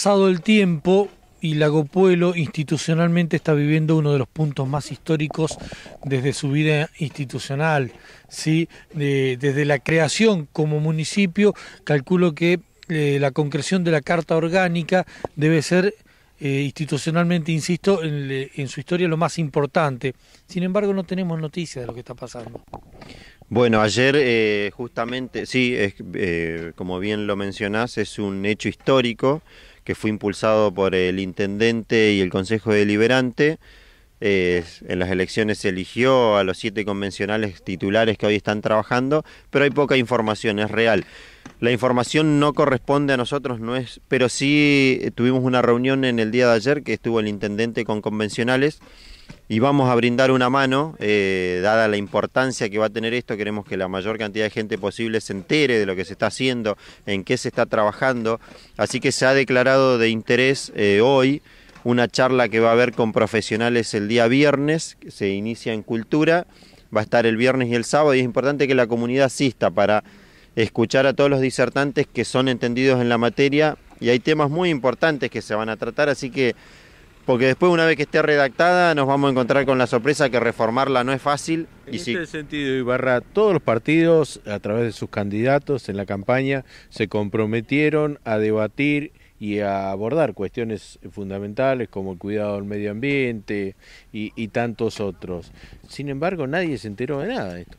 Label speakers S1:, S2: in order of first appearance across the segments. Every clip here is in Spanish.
S1: Pasado el tiempo y Lago institucionalmente está viviendo uno de los puntos más históricos desde su vida institucional, ¿sí? desde la creación como municipio, calculo que eh, la concreción de la Carta Orgánica debe ser eh, institucionalmente, insisto, en, en su historia lo más importante. Sin embargo, no tenemos noticias de lo que está pasando.
S2: Bueno, ayer eh, justamente, sí, es, eh, como bien lo mencionás, es un hecho histórico que fue impulsado por el intendente y el Consejo Deliberante. en las elecciones se eligió a los siete convencionales titulares que hoy están trabajando, pero hay poca información, es real. La información no corresponde a nosotros, no es, pero sí tuvimos una reunión en el día de ayer que estuvo el intendente con convencionales y vamos a brindar una mano, eh, dada la importancia que va a tener esto, queremos que la mayor cantidad de gente posible se entere de lo que se está haciendo, en qué se está trabajando, así que se ha declarado de interés eh, hoy una charla que va a haber con profesionales el día viernes, se inicia en Cultura, va a estar el viernes y el sábado, y es importante que la comunidad asista para escuchar a todos los disertantes que son entendidos en la materia, y hay temas muy importantes que se van a tratar, así que porque después una vez que esté redactada nos vamos a encontrar con la sorpresa que reformarla no es fácil. En y este
S3: sentido, Ibarra, todos los partidos, a través de sus candidatos en la campaña, se comprometieron a debatir y a abordar cuestiones fundamentales como el cuidado del medio ambiente y tantos otros. Sin embargo, nadie se enteró de nada de esto.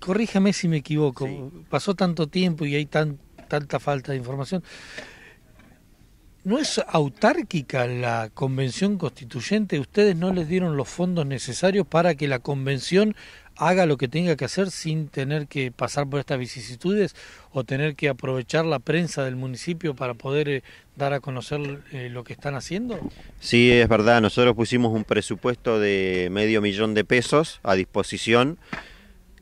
S1: corríjame si me equivoco, pasó tanto tiempo y hay tan, tanta falta de información. ¿No es autárquica la convención constituyente? ¿Ustedes no les dieron los fondos necesarios para que la convención haga lo que tenga que hacer sin tener que pasar por estas vicisitudes o tener que aprovechar la prensa del municipio para poder eh, dar a conocer eh, lo que están haciendo?
S2: Sí, es verdad. Nosotros pusimos un presupuesto de medio millón de pesos a disposición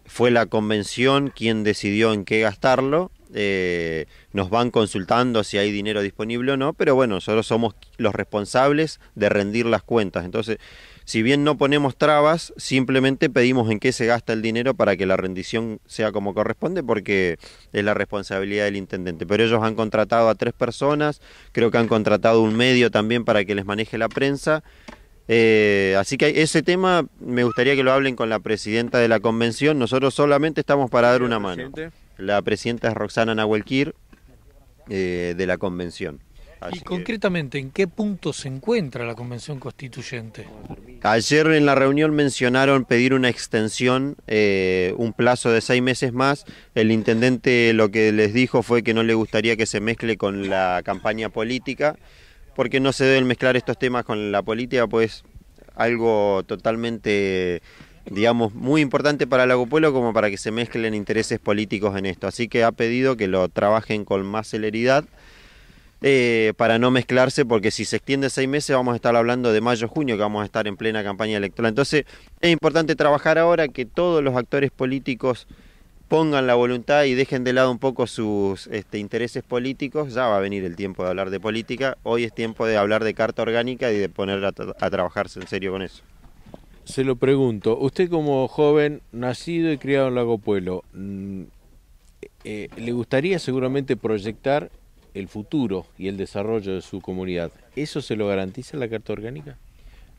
S2: fue la convención quien decidió en qué gastarlo. Eh, nos van consultando si hay dinero disponible o no, pero bueno, nosotros somos los responsables de rendir las cuentas. Entonces, si bien no ponemos trabas, simplemente pedimos en qué se gasta el dinero para que la rendición sea como corresponde, porque es la responsabilidad del intendente. Pero ellos han contratado a tres personas, creo que han contratado un medio también para que les maneje la prensa, eh, así que ese tema me gustaría que lo hablen con la presidenta de la convención. Nosotros solamente estamos para dar una mano. La presidenta es Roxana Nahuelquir eh, de la convención. ¿Y
S1: concretamente en qué punto se encuentra la convención constituyente?
S2: Ayer en la reunión mencionaron pedir una extensión, eh, un plazo de seis meses más. El intendente lo que les dijo fue que no le gustaría que se mezcle con la campaña política porque no se deben mezclar estos temas con la política, pues algo totalmente digamos, muy importante para Lago Pueblo como para que se mezclen intereses políticos en esto. Así que ha pedido que lo trabajen con más celeridad eh, para no mezclarse, porque si se extiende seis meses vamos a estar hablando de mayo-junio, que vamos a estar en plena campaña electoral. Entonces es importante trabajar ahora que todos los actores políticos pongan la voluntad y dejen de lado un poco sus este, intereses políticos, ya va a venir el tiempo de hablar de política, hoy es tiempo de hablar de carta orgánica y de poner a, trabajarse en serio con eso.
S3: Se lo pregunto, usted como joven nacido y criado en Lago Pueblo, mm, eh, eh, le gustaría seguramente proyectar el futuro y el
S2: desarrollo de su comunidad. ¿Eso se lo garantiza la Carta Orgánica?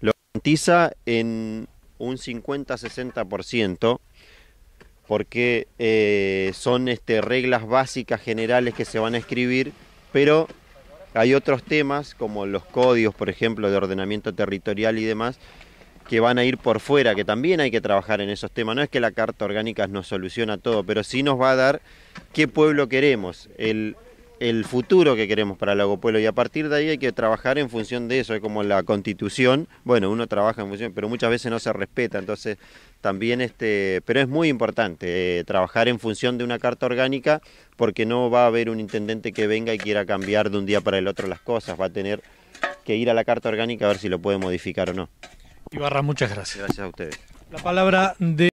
S2: Lo garantiza en un 50-60% porque eh, son este, reglas básicas generales que se van a escribir, pero hay otros temas como los códigos, por ejemplo, de ordenamiento territorial y demás, que van a ir por fuera, que también hay que trabajar en esos temas. No es que la Carta Orgánica nos soluciona todo, pero sí nos va a dar qué pueblo queremos. El, el futuro que queremos para Lago Pueblo y a partir de ahí hay que trabajar en función de eso, es como la constitución, bueno, uno trabaja en función, pero muchas veces no se respeta, entonces también este, pero es muy importante eh, trabajar en función de una carta orgánica porque no va a haber un intendente que venga y quiera cambiar de un día para el otro las cosas, va a tener que ir a la carta orgánica a ver si lo puede modificar o no.
S1: Ibarra, muchas gracias. Gracias a ustedes. La palabra de